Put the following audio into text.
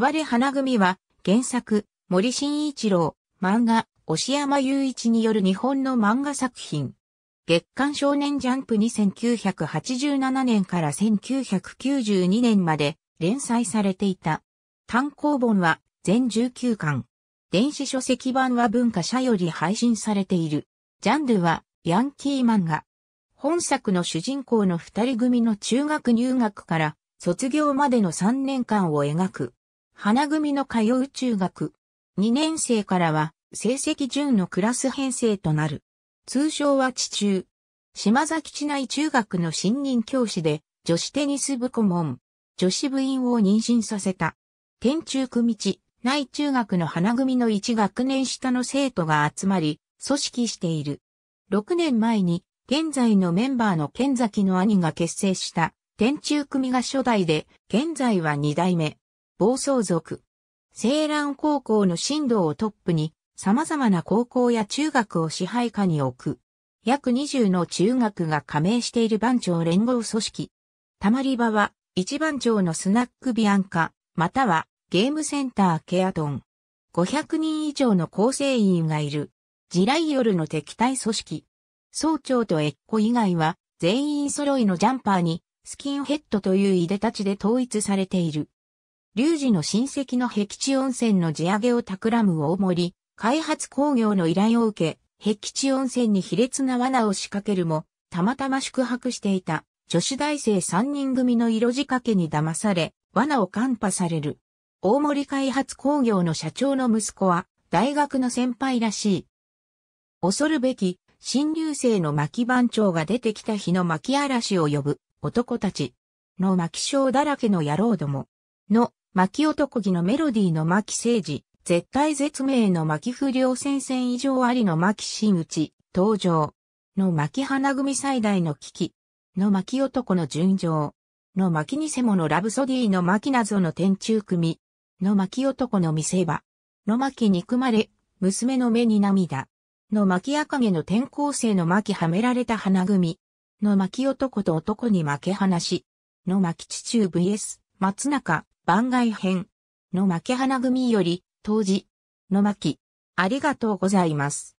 暴れ花組は、原作、森新一郎、漫画、押山雄一による日本の漫画作品。月刊少年ジャンプに1987年から1992年まで連載されていた。単行本は全19巻。電子書籍版は文化社より配信されている。ジャンルはヤンキー漫画。本作の主人公の二人組の中学入学から卒業までの3年間を描く花組の通う中学。2年生からは、成績順のクラス編成となる。通称は地中。島崎地内中学の新任教師で、女子テニス部顧問、女子部員を妊娠させた。天中組地、内中学の花組の1学年下の生徒が集まり、組織している。6年前に、現在のメンバーの剣崎の兄が結成した、天中組が初代で、現在は2代目。暴走族。青蘭高校の進動をトップに、様々な高校や中学を支配下に置く。約20の中学が加盟している番長連合組織。たまり場は、一番長のスナックビアンカ、またはゲームセンターケアトン。500人以上の構成員がいる。地雷夜の敵対組織。総長とエッコ以外は全員揃いのジャンパーにスキンヘッドといういでたちで統一されている。龍二の親戚の壁地温泉の地上げを企む大森、開発工業の依頼を受け、壁地温泉に卑劣な罠を仕掛けるも、たまたま宿泊していた女子大生三人組の色仕掛けに騙され、罠を看破される。大森開発工業の社長の息子は、大学の先輩らしい。恐るべき、新流星の巻番長が出てきた日の巻嵐を呼ぶ男たちの巻章だらけの野郎どもの巻男気のメロディーの巻聖治、絶対絶命の巻不良戦線以上ありの巻真内、登場。の巻花組最大の危機。の巻男の純情。の巻偽物ラブソディーの巻謎の天中組。の巻男の見せ場。の巻憎まれ、娘の目に涙。の巻赤毛の転校生の巻はめられた花組。の巻男と男に負け話。の巻地中 VS。松中番外編の負け花組より、当時の巻。ありがとうございます。